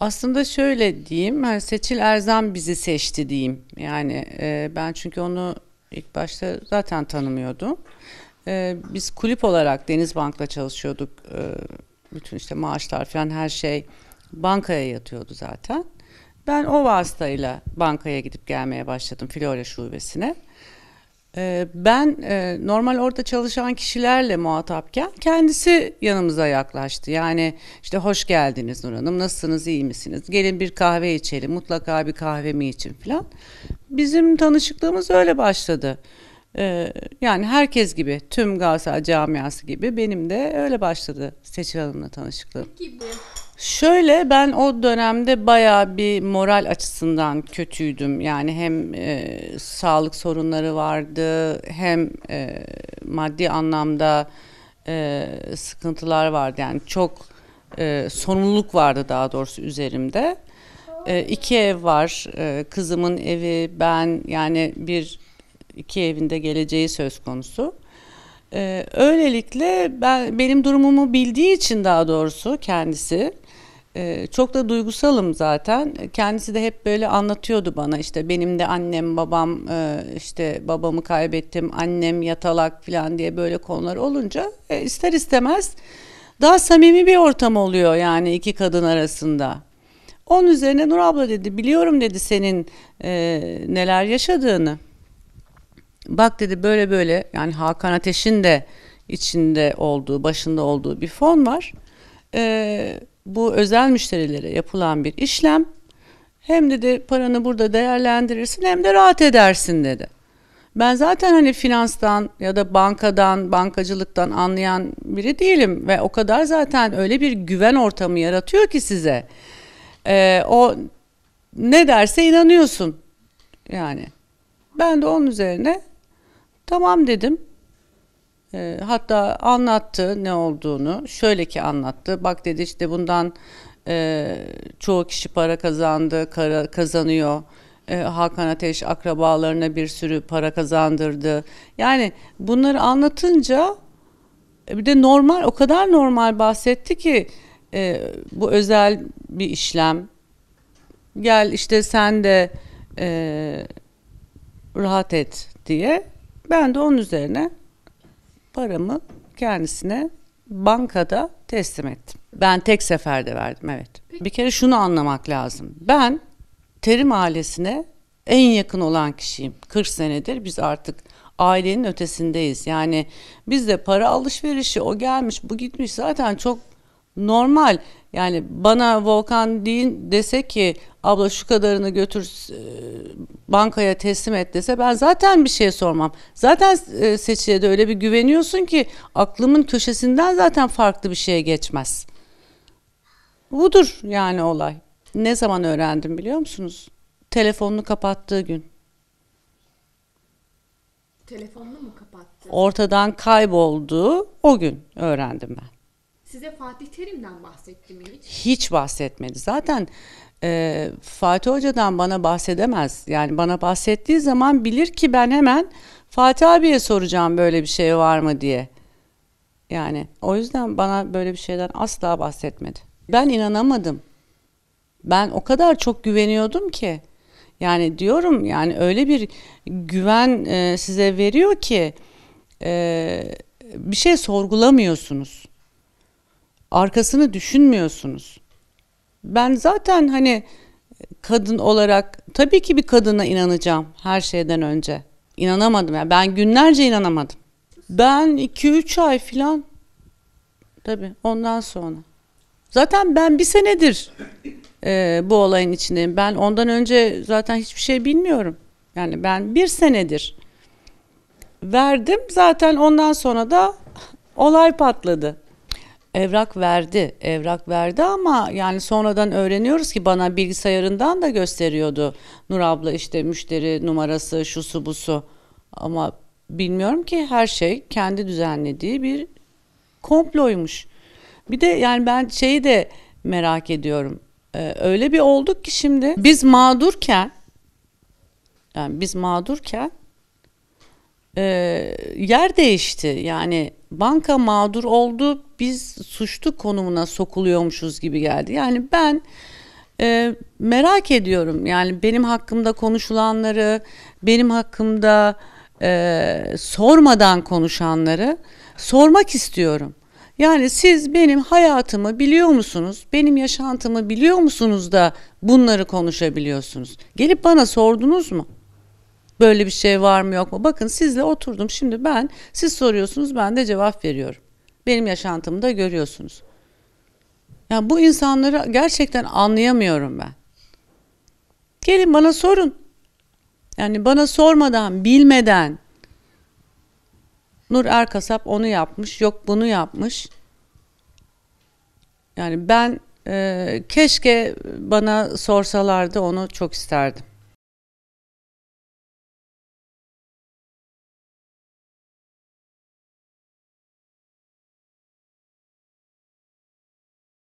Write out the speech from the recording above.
Aslında şöyle diyeyim, yani Seçil Erzan bizi seçti diyeyim. Yani e, ben çünkü onu ilk başta zaten tanımıyordum. E, biz kulüp olarak Denizbank'la çalışıyorduk. E, bütün işte maaşlar falan her şey bankaya yatıyordu zaten. Ben o vasıtayla bankaya gidip gelmeye başladım Florya şubesine. Ee, ben e, normal orada çalışan kişilerle muhatapken kendisi yanımıza yaklaştı. Yani işte hoş geldiniz Nur Hanım, nasılsınız, iyi misiniz? Gelin bir kahve içelim, mutlaka bir kahvemi için falan. Bizim tanışıklığımız öyle başladı. Ee, yani herkes gibi, tüm Galatasaray camiası gibi benim de öyle başladı Seçil Hanım'la tanışıklığım. Gibi. Şöyle ben o dönemde baya bir moral açısından kötüydüm. Yani hem e, sağlık sorunları vardı hem e, maddi anlamda e, sıkıntılar vardı. Yani çok e, sorumluluk vardı daha doğrusu üzerimde. E, iki ev var, e, kızımın evi, ben yani bir iki evinde geleceği söz konusu. E, öylelikle ben benim durumumu bildiği için daha doğrusu kendisi ee, çok da duygusalım zaten. Kendisi de hep böyle anlatıyordu bana işte benim de annem babam e, işte babamı kaybettim annem yatalak falan diye böyle konular olunca e, ister istemez daha samimi bir ortam oluyor yani iki kadın arasında. Onun üzerine Nur abla dedi biliyorum dedi senin e, neler yaşadığını. Bak dedi böyle böyle yani Hakan Ateş'in de içinde olduğu başında olduğu bir fon var. Eee bu özel müşterilere yapılan bir işlem. Hem dedi paranı burada değerlendirirsin hem de rahat edersin dedi. Ben zaten hani finanstan ya da bankadan, bankacılıktan anlayan biri değilim ve o kadar zaten öyle bir güven ortamı yaratıyor ki size. Ee, o ne derse inanıyorsun yani. Ben de onun üzerine tamam dedim. Ee, hatta anlattı ne olduğunu. Şöyle ki anlattı. Bak dedi işte bundan e, çoğu kişi para kazandı, kara, kazanıyor. E, Hakan Ateş akrabalarına bir sürü para kazandırdı. Yani bunları anlatınca e, bir de normal o kadar normal bahsetti ki e, bu özel bir işlem. Gel işte sen de e, rahat et diye. Ben de onun üzerine paramı kendisine bankada teslim ettim. Ben tek seferde verdim evet. Bir kere şunu anlamak lazım. Ben Terim ailesine en yakın olan kişiyim. 40 senedir biz artık ailenin ötesindeyiz. Yani bizde para alışverişi o gelmiş bu gitmiş zaten çok normal. Yani bana Volkan Din dese ki abla şu kadarını götür e, bankaya teslim et dese ben zaten bir şey sormam. Zaten e, seçiye de öyle bir güveniyorsun ki aklımın köşesinden zaten farklı bir şeye geçmez. Budur yani olay. Ne zaman öğrendim biliyor musunuz? Telefonunu kapattığı gün. Telefonunu mu kapattı? Ortadan kayboldu o gün öğrendim ben. Size Fatih Terim'den bahsetti mi hiç? Hiç bahsetmedi. Zaten e, Fatih Hoca'dan bana bahsedemez. Yani bana bahsettiği zaman bilir ki ben hemen Fatih abiye soracağım böyle bir şey var mı diye. Yani o yüzden bana böyle bir şeyden asla bahsetmedi. Ben inanamadım. Ben o kadar çok güveniyordum ki. Yani diyorum yani öyle bir güven e, size veriyor ki e, bir şey sorgulamıyorsunuz. Arkasını düşünmüyorsunuz. Ben zaten hani kadın olarak tabii ki bir kadına inanacağım her şeyden önce. İnanamadım ya. Yani ben günlerce inanamadım. Ben 2-3 ay falan tabii ondan sonra. Zaten ben bir senedir e, bu olayın içindeyim. Ben ondan önce zaten hiçbir şey bilmiyorum. Yani ben bir senedir verdim. Zaten ondan sonra da olay patladı evrak verdi, evrak verdi ama yani sonradan öğreniyoruz ki bana bilgisayarından da gösteriyordu. Nur abla işte müşteri numarası, şusu busu. Ama bilmiyorum ki her şey kendi düzenlediği bir komploymuş. Bir de yani ben şeyi de merak ediyorum. Ee, öyle bir olduk ki şimdi biz mağdurken yani biz mağdurken e, yer değişti. Yani banka mağdur oldu, biz suçlu konumuna sokuluyormuşuz gibi geldi. Yani ben e, merak ediyorum yani benim hakkımda konuşulanları, benim hakkımda e, sormadan konuşanları sormak istiyorum. Yani siz benim hayatımı biliyor musunuz? Benim yaşantımı biliyor musunuz da bunları konuşabiliyorsunuz? Gelip bana sordunuz mu? Böyle bir şey var mı yok mu? Bakın sizle oturdum. Şimdi ben siz soruyorsunuz, ben de cevap veriyorum benim yaşantımda görüyorsunuz. Ya yani bu insanları gerçekten anlayamıyorum ben. Gelin bana sorun. Yani bana sormadan, bilmeden Nur Erkasap onu yapmış, yok bunu yapmış. Yani ben e, keşke bana sorsalardı onu çok isterdim.